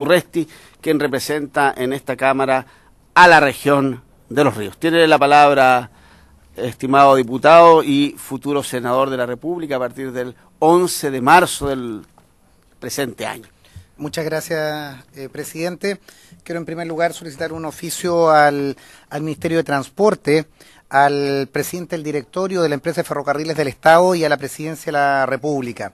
Urresti, quien representa en esta Cámara a la región de Los Ríos. Tiene la palabra, estimado diputado y futuro senador de la República, a partir del 11 de marzo del presente año. Muchas gracias, eh, presidente. Quiero en primer lugar solicitar un oficio al, al Ministerio de Transporte, al presidente del directorio de la empresa de ferrocarriles del Estado y a la presidencia de la República.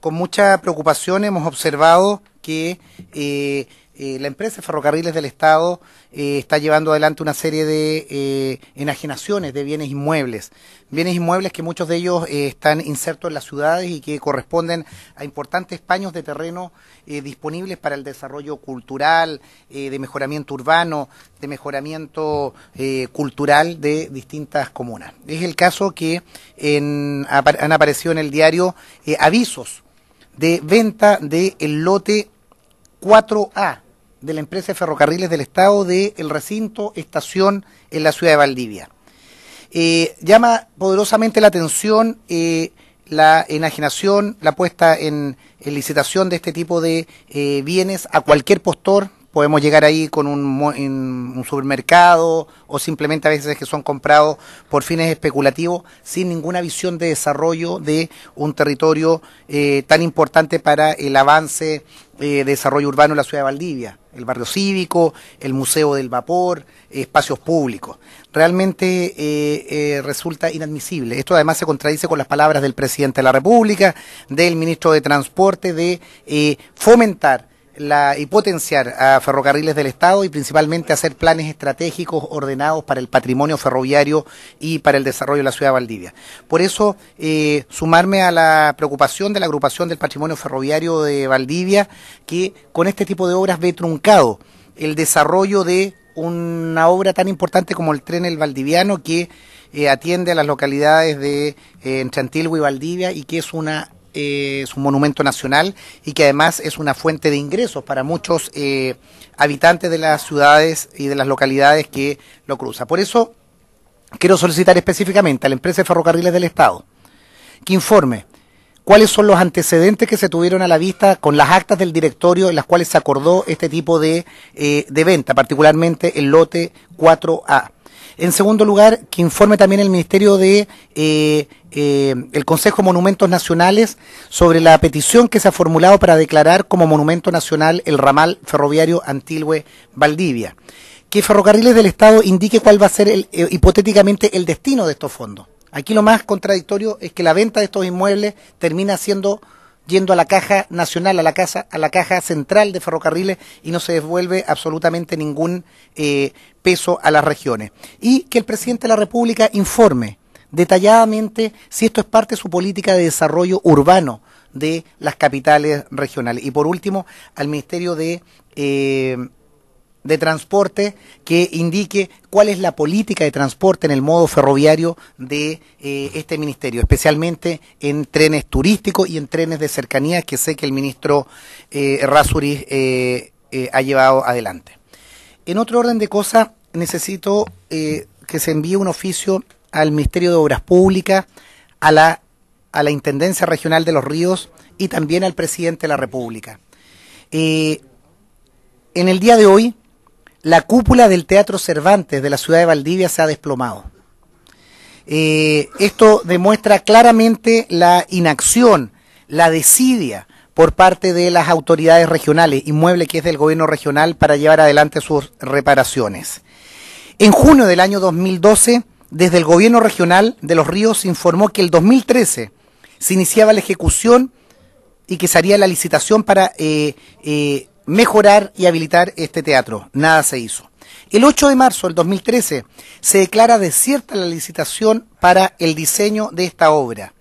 Con mucha preocupación hemos observado que eh, eh, la empresa Ferrocarriles del Estado eh, está llevando adelante una serie de enajenaciones de bienes inmuebles. Bienes inmuebles que muchos de ellos están insertos en las ciudades y que corresponden a importantes paños de terreno disponibles para el desarrollo cultural, de mejoramiento urbano, de mejoramiento cultural de distintas comunas. Es el caso que han aparecido en el diario avisos de venta del lote 4A de la empresa de ferrocarriles del Estado del El recinto estación en la ciudad de Valdivia. Eh, llama poderosamente la atención eh, la enajenación, la puesta en, licitación de este tipo de eh, bienes a cualquier postor, podemos llegar ahí con un, un supermercado o simplemente a veces que son comprados por fines especulativos sin ninguna visión de desarrollo de un territorio eh, tan importante para el avance de eh, desarrollo urbano en la ciudad de Valdivia, el barrio cívico, el Museo del Vapor, espacios públicos. Realmente eh, resulta inadmisible. Esto además se contradice con las palabras del presidente de la República, del ministro de Transporte, de fomentar y potenciar a ferrocarriles del Estado y principalmente hacer planes estratégicos ordenados para el patrimonio ferroviario y para el desarrollo de la ciudad de Valdivia. Por eso, eh, sumarme a la preocupación de la agrupación del patrimonio ferroviario de Valdivia, que con este tipo de obras ve truncado el desarrollo de una obra tan importante como el tren El Valdiviano, que eh, atiende a las localidades de eh, y Valdivia y que es una es un monumento nacional y que además es una fuente de ingresos para muchos eh, habitantes de las ciudades y de las localidades que lo cruza Por eso quiero solicitar específicamente a la empresa de ferrocarriles del Estado que informe cuáles son los antecedentes que se tuvieron a la vista con las actas del directorio en las cuales se acordó este tipo de, eh, venta, particularmente el lote 4A. En segundo lugar, que informe también el Ministerio de eh, eh, el Consejo de Monumentos Nacionales sobre la petición que se ha formulado para declarar como monumento nacional el ramal ferroviario antilhue valdivia Que Ferrocarriles del Estado indique cuál va a ser eh, hipotéticamente el destino de estos fondos. Aquí lo más contradictorio es que la venta de estos inmuebles termina siendo yendo a la caja nacional, a la casa, a la caja central de ferrocarriles y no se devuelve absolutamente ningún eh, peso a las regiones. Y que el presidente de la República informe detalladamente si esto es parte de su política de desarrollo urbano de las capitales regionales. Y por último, al Ministerio de, eh, de Transporte que indique cuál es la política de transporte en el modo ferroviario de eh, este ministerio, especialmente en trenes turísticos y en trenes de cercanía, que sé que el ministro eh, eh ha llevado adelante. En otro orden de cosas, necesito que se envíe un oficio al Ministerio de Obras Públicas, a la, a la Intendencia Regional de los Ríos y también al Presidente de la República. Eh, en el día de hoy, la cúpula del Teatro Cervantes de la ciudad de Valdivia se ha desplomado. Eh, esto demuestra claramente la inacción, la desidia por parte de las autoridades regionales, inmueble que es del gobierno regional, para llevar adelante sus reparaciones. En junio del año 2012, desde el gobierno regional de Los Ríos se informó que el 2013 se iniciaba la ejecución y que se haría la licitación para eh, eh, mejorar y habilitar este teatro. Nada se hizo. El 8 de marzo del 2013 se declara desierta la licitación para el diseño de esta obra.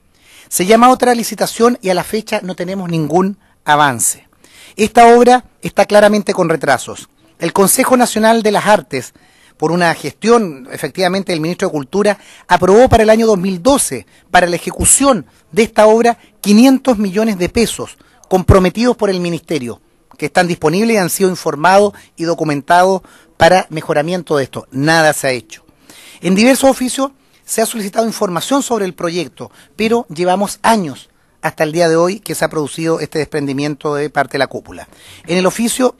Se llama otra licitación y a la fecha no tenemos ningún avance. Esta obra está claramente con retrasos. El Consejo Nacional de las Artes por una gestión, efectivamente, el ministro de Cultura aprobó para el año 2012, para la ejecución de esta obra, 500 millones de pesos comprometidos por el ministerio, que están disponibles y han sido informados y documentados para mejoramiento de esto. Nada se ha hecho. En diversos oficios se ha solicitado información sobre el proyecto, pero llevamos años hasta el día de hoy que se ha producido este desprendimiento de parte de la cúpula. En el oficio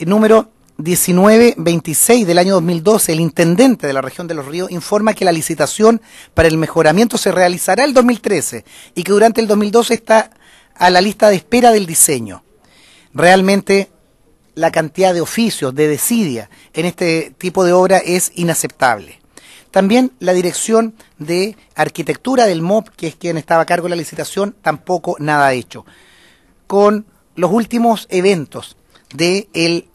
número 1926 del año 2012, el intendente de la región de Los Ríos informa que la licitación para el mejoramiento se realizará el 2013 y que durante el 2012 está a la lista de espera del diseño. Realmente la cantidad de oficios, de desidia en este tipo de obra es inaceptable. También la dirección de arquitectura del MOP, que es quien estaba a cargo de la licitación, tampoco nada ha hecho. Con los últimos eventos del de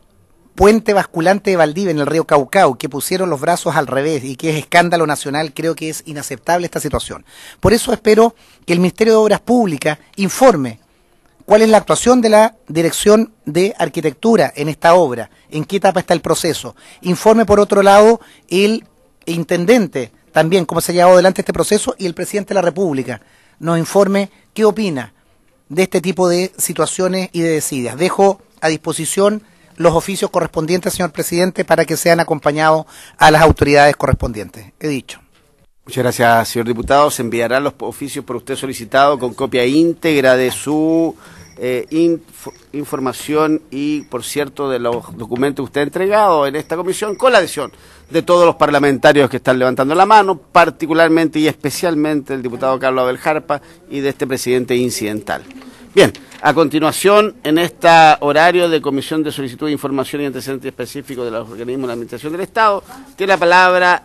puente basculante de Valdivia en el río Caucao, que pusieron los brazos al revés y que es escándalo nacional, creo que es inaceptable esta situación. Por eso espero que el Ministerio de Obras Públicas informe cuál es la actuación de la Dirección de Arquitectura en esta obra, en qué etapa está el proceso. Informe, por otro lado, el intendente también cómo se ha llevado adelante este proceso y el presidente de la República nos informe qué opina de este tipo de situaciones y de decidas. Dejo a disposición los oficios correspondientes, señor presidente, para que sean acompañados a las autoridades correspondientes. He dicho. Muchas gracias, señor diputado. Se enviarán los oficios por usted solicitado con copia íntegra de su eh, información y, por cierto, de los documentos que usted ha entregado en esta comisión, con la adhesión de todos los parlamentarios que están levantando la mano, particularmente y especialmente el diputado Carlos Abel y de este presidente incidental. Bien, a continuación, en este horario de Comisión de Solicitud de Información y Antecedentes Específicos de los Organismos de la Administración del Estado, tiene la palabra